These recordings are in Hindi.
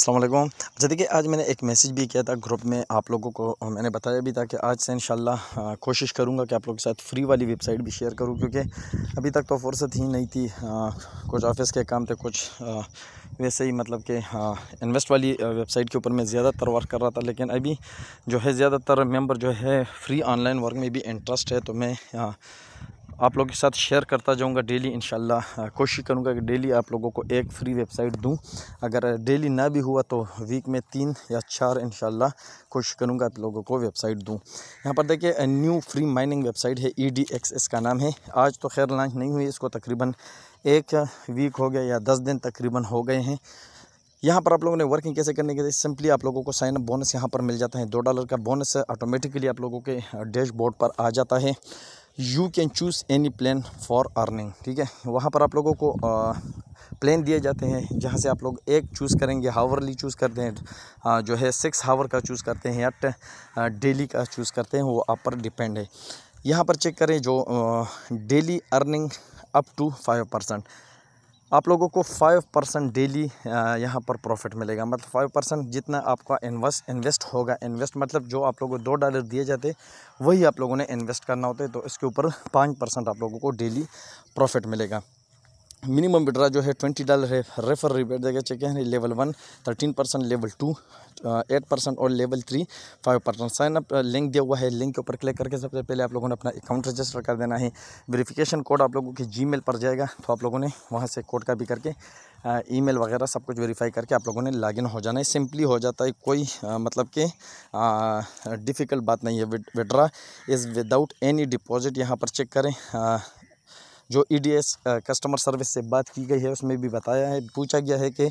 असलम अच्छा देखिए आज मैंने एक मैसेज भी किया था ग्रुप में आप लोगों को मैंने बताया भी था कि आज से इन हाँ, कोशिश करूँगा कि आप लोगों के साथ फ्री वाली वेबसाइट भी शेयर करूँ क्योंकि अभी तक तो फुर्सत ही नहीं थी आ, हाँ, कुछ ऑफिस के काम थे कुछ आ, हाँ, वैसे ही मतलब कि इन्वेस्ट वाली वेबसाइट के ऊपर मैं ज़्यादातर वर्क कर रहा था लेकिन अभी जो है ज़्यादातर मेम्बर जो है फ्री ऑनलाइन वर्क में भी इंटरेस्ट है तो मैं आप लोगों के साथ शेयर करता जाऊँगा डेली इन कोशिश करूँगा कि डेली आप लोगों को एक फ्री वेबसाइट दूँ अगर डेली ना भी हुआ तो वीक में तीन या चार इन कोशिश करूँगा आप लोगों को वेबसाइट दूँ यहाँ पर देखिए न्यू फ्री माइनिंग वेबसाइट है ई डी एक्स नाम है आज तो खैर लॉन्च नहीं हुई इसको तकरीबन एक वीक हो गया या दस दिन तकरीबन हो गए हैं यहाँ पर आप लोगों ने वर्किंग कैसे करने के लिए सिंपली आप लोगों को साइन अप बोनस यहाँ पर मिल जाता है दो डॉलर का बोनस ऑटोमेटिकली आप लोगों के डैशबोर्ड पर आ जाता है you can choose any plan for earning ठीक है वहाँ पर आप लोगों को आ, प्लान दिए जाते हैं जहाँ से आप लोग एक चूज़ करेंगे हावरली चूज़ करते हैं जो है सिक्स हावर का चूज़ करते हैं या डेली का चूज़ करते हैं वो आप पर डिपेंड है यहाँ पर चेक करें जो daily earning up to five percent आप लोगों को फाइव परसेंट डेली यहाँ पर प्रॉफिट मिलेगा मतलब फाइव परसेंट जितना आपका इन्वेस्ट इन्वेस्ट होगा इन्वेस्ट मतलब जो आप लोगों को दो डॉलर दिए जाते वही आप लोगों ने इन्वेस्ट करना होता है तो इसके ऊपर पाँच परसेंट आप लोगों को डेली प्रॉफिट मिलेगा मिनिमम विड्रा जो है ट्वेंटी डॉलर है रेफर रिबेट देगा चेक है level one thirteen percent level two eight percent और level three five percent sign up link दिया हुआ है लिंक के ऊपर क्लिक करके सबसे पहले आप लोगों ने अपना अकाउंट रजिस्टर कर देना है वेरिफिकेशन कोड आप लोगों के जी पर जाएगा तो आप लोगों ने वहाँ से कोड का भी करके ई मेल वगैरह सब कुछ वेरीफाई करके आप लोगों ने इन हो जाना है सिंपली हो जाता है कोई आ, मतलब कि डिफ़िकल्ट बात नहीं है withdraw is without any deposit यहाँ पर चेक करें जो E D S customer service से बात की गई है उसमें भी बताया है पूछा गया है कि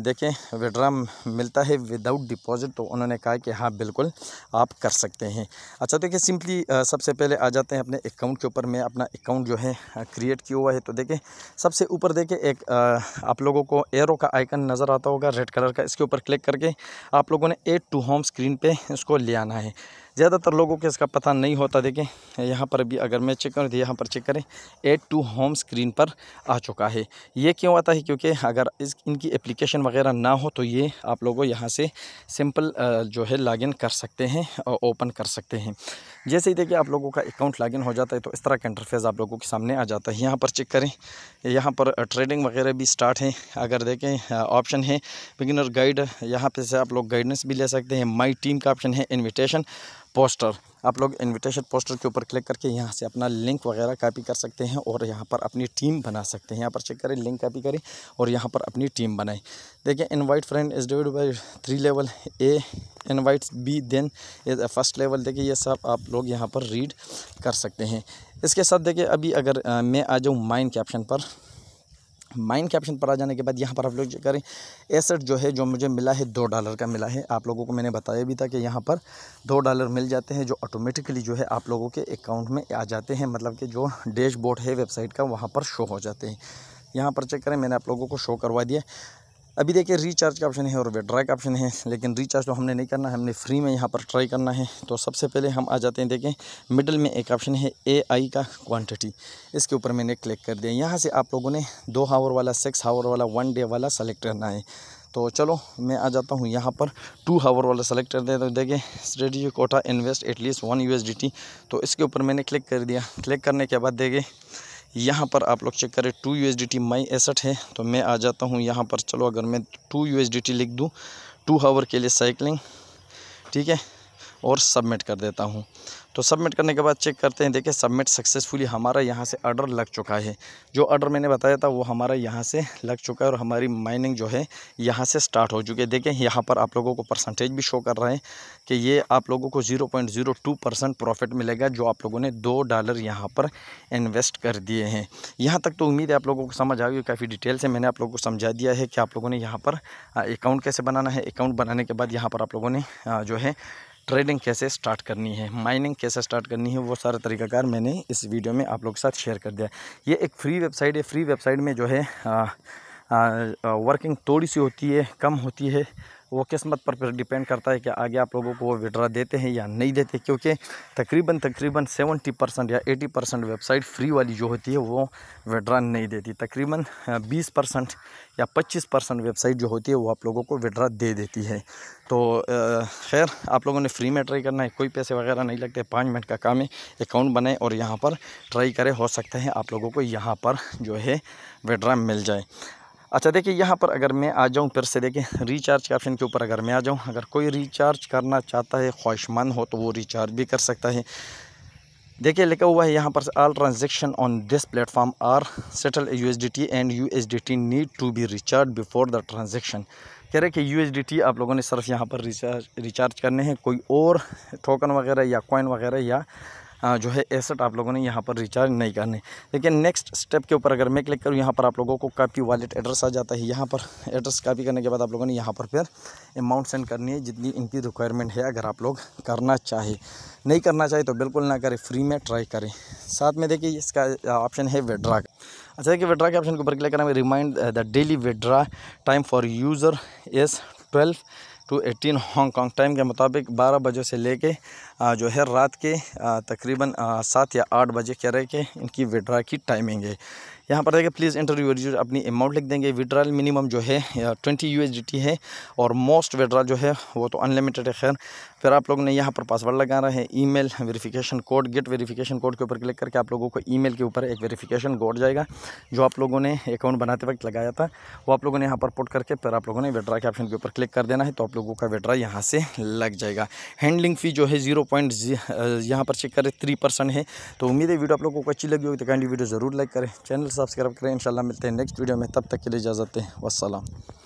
देखें विड्रा मिलता है विदाउट डिपॉजिट तो उन्होंने कहा कि हाँ बिल्कुल आप कर सकते हैं अच्छा देखिए सिंपली सबसे पहले आ जाते हैं अपने अकाउंट के ऊपर मैं अपना अकाउंट जो है क्रिएट किया हुआ है तो देखें सबसे ऊपर देखें एक आप लोगों को एरो का आइकन नज़र आता होगा रेड कलर का इसके ऊपर क्लिक करके आप लोगों ने एट टू होम स्क्रीन पर इसको ले आना है ज़्यादातर लोगों को इसका पता नहीं होता देखें यहाँ पर भी अगर मैं चेक करूँ तो यहाँ पर चेक करें एट टू होम स्क्रीन पर आ चुका है ये क्यों आता है क्योंकि अगर इस इनकी एप्लीकेशन रजिस्ट्रेशन वगैरह ना हो तो ये आप लोगों यहाँ से सिंपल जो है लॉगिन कर सकते हैं और ओपन कर सकते हैं जैसे ही देखिए आप लोगों का अकाउंट लॉगिन हो जाता है तो इस तरह का इंटरफेस आप लोगों के सामने आ जाता है यहाँ पर चेक करें यहाँ पर ट्रेडिंग वगैरह भी स्टार्ट है अगर देखें ऑप्शन है बिगिनर गाइड यहाँ पर से आप लोग गाइडेंस भी ले सकते हैं माई टीम का ऑप्शन है इन्विटेशन पोस्टर आप लोग इनविटेशन पोस्टर के ऊपर क्लिक करके यहाँ से अपना लिंक वगैरह कॉपी कर सकते हैं और यहाँ पर अपनी टीम बना सकते हैं यहाँ पर चेक करें लिंक कॉपी करें और यहाँ पर अपनी टीम बनाएं देखिए invite friend is divide by three level a invites b then is a first level देखिए ये सब आप लोग यहाँ पर रीड कर सकते हैं इसके साथ देखिए अभी अगर आ, मैं आ जाऊँ माइन के ऑप्शन पर माइन के ऑप्शन पर आ जाने के बाद यहाँ पर आप लोग चेक करें एसेट जो है जो मुझे मिला है दो डॉलर का मिला है आप लोगों को मैंने बताया भी था कि यहाँ पर दो डॉलर मिल जाते हैं जो ऑटोमेटिकली जो है आप लोगों के अकाउंट में आ जाते हैं मतलब कि जो डैशबोर्ड है वेबसाइट का वहाँ पर शो हो जाते हैं यहाँ पर चेक करें मैंने आप लोगों को शो करवा दिया अभी देखिए रीचार्ज का ऑप्शन है और विड्राई का ऑप्शन है लेकिन रिचार्ज तो हमने नहीं करना है हमने फ्री में यहाँ पर ट्राई करना है तो सबसे पहले हम आ जाते हैं देखें मिडल में एक ऑप्शन है ए आई का क्वांटिटी इसके ऊपर मैंने क्लिक कर दिया यहाँ से आप लोगों ने दो हावर वाला सिक्स हावर वाला वन डे वाला सेलेक्ट करना है तो चलो मैं आ जाता हूँ यहाँ पर टू हावर वाला सेलेक्ट कर दिया तो देखें स्ट्रेटी कोटा इन्वेस्ट एटलीस्ट वन यू तो इसके ऊपर मैंने क्लिक कर दिया क्लिक करने के बाद देखें यहाँ पर आप लोग चेक करें two U S D T my एसठ है तो मैं आ जाता हूँ यहाँ पर चलो अगर मैं two U S D T लिख दूँ टू हावर के लिए साइकिलिंग ठीक है और सबमिट कर देता हूँ तो सबमिट करने के बाद चेक करते हैं देखिए सबमिट सक्सेसफुली हमारा यहाँ से आर्डर लग चुका है जो आर्डर मैंने बताया था वो हमारा यहाँ से लग चुका है और हमारी माइनिंग जो है यहाँ से स्टार्ट हो चुकी है देखें यहाँ पर आप लोगों को परसेंटेज भी शो कर रहे हैं कि ये आप लोगों को zero point zero two percent profit मिलेगा जो आप लोगों ने दो डॉलर यहाँ पर इन्वेस्ट कर दिए हैं यहाँ तक तो उम्मीद है आप लोगों को समझ आ गई काफ़ी डिटेल से मैंने आप लोगों को समझा दिया है कि आप लोगों ने यहाँ पर अकाउंट कैसे बनाना है अकाउंट बनाने के बाद यहाँ पर आप लोगों ने जो है ट्रेडिंग कैसे स्टार्ट करनी है माइनिंग कैसे स्टार्ट करनी है वो सारा तरीकाकार मैंने इस वीडियो में आप लोग के साथ शेयर कर दिया ये एक फ्री वेबसाइट है फ्री वेबसाइट में जो है आ, आ, वर्किंग थोड़ी सी होती है कम होती है वो किस्मत पर फिर डिपेंड करता है कि आगे आप लोगों को वो विड्रा देते हैं या नहीं देते क्योंकि तकरीबन तकरीबन सेवेंटी परसेंट या एटी परसेंट वेबसाइट फ्री वाली जो होती है वो विड्रा नहीं देती तकरीबन बीस परसेंट या पच्चीस परसेंट वेबसाइट जो होती है वो आप लोगों को विड्रा दे देती है तो खैर आप लोगों ने फ्री में ट्राई करना है कोई पैसे वगैरह नहीं लगते पाँच मिनट का काम है अकाउंट बनाए और यहाँ पर ट्राई करें हो सकता है आप लोगों को यहाँ पर जो है विड्रा मिल जाए अच्छा देखिए यहाँ पर अगर मैं आ जाऊँ फिर से देखिए रिचार्ज के ऑप्शन के ऊपर अगर मैं आ जाऊँ अगर कोई रिचार्ज करना चाहता है ख्वाहिशमंद हो तो वो रिचार्ज भी कर सकता है देखिए लिखा हुआ है यहाँ पर all transaction on this platform are settle U S D T and U S D T need to be recharge before the transaction कह रहे कि यू एस डी टी आप लोगों ने सिर्फ यहाँ पर रिचार्ज रिचार्ज करने हैं कोई और टोकन वगैरह या कॉइन वगैरह या जो है एसेट आप लोगों ने यहाँ पर रिचार्ज नहीं करने देखिए नेक्स्ट स्टेप के ऊपर अगर मैं क्लिक करूँ यहाँ पर आप लोगों को कापी वॉलेट एड्रेस आ जाता है यहाँ पर एड्रेस कापी करने के बाद आप लोगों ने यहाँ पर फिर अमाउंट सेंड करनी है जितनी इनकी रिक्वायरमेंट है अगर आप लोग करना चाहे नहीं करना चाहे तो बिल्कुल ना करें फ्री में ट्राई करें साथ में देखिए इसका ऑप्शन है विड्रा का अच्छा देखिए विड्रा के ऑप्शन के ऊपर क्लिक करें remind the daily withdraw time for user is twelve to eighteen Hong Kong time के मुताबिक बारह बजे से लेके जो है रात के तकरीबन सात या आठ बजे कह रहे कि इनकी विड्रा की टाइमिंग है यहाँ पर देखिए प्लीज़ इंटरव्यू यूजर अपनी अमाउंट लिख देंगे विड्रॉल मिनिमम जो है ट्वेंटी यू है और मोस्ट विड्रॉल जो है वो तो अनलिमिटेड है खैर फिर आप लोग ने यहाँ पर पासवर्ड लगाना है email verification code get verification code के ऊपर क्लिक करके आप लोगों को ईमेल के ऊपर एक वेरिफिकेशन कोड जाएगा जो आप लोगों ने अकाउंट बनाते वक्त लगाया था वो आप लोगों ने यहाँ पर पुट करके फिर आप लोगों ने विड्रा के ऑप्शन के ऊपर क्लिक कर देना है तो लोगों का विड्रा यहाँ से लग जाएगा हैंडलिंग फ़ी जो है जीरो पॉइंट यहाँ पर चेक करें थ्री परसेंट है तो उम्मीद है वीडियो आप लोगों को अच्छी लगी होगी तो कैंडी वीडियो ज़रूर लाइक करें चैनल सब्सक्राइब करें इंशाल्लाह मिलते हैं नेक्स्ट वीडियो में तब तक के लिए इजाज़त है वसलम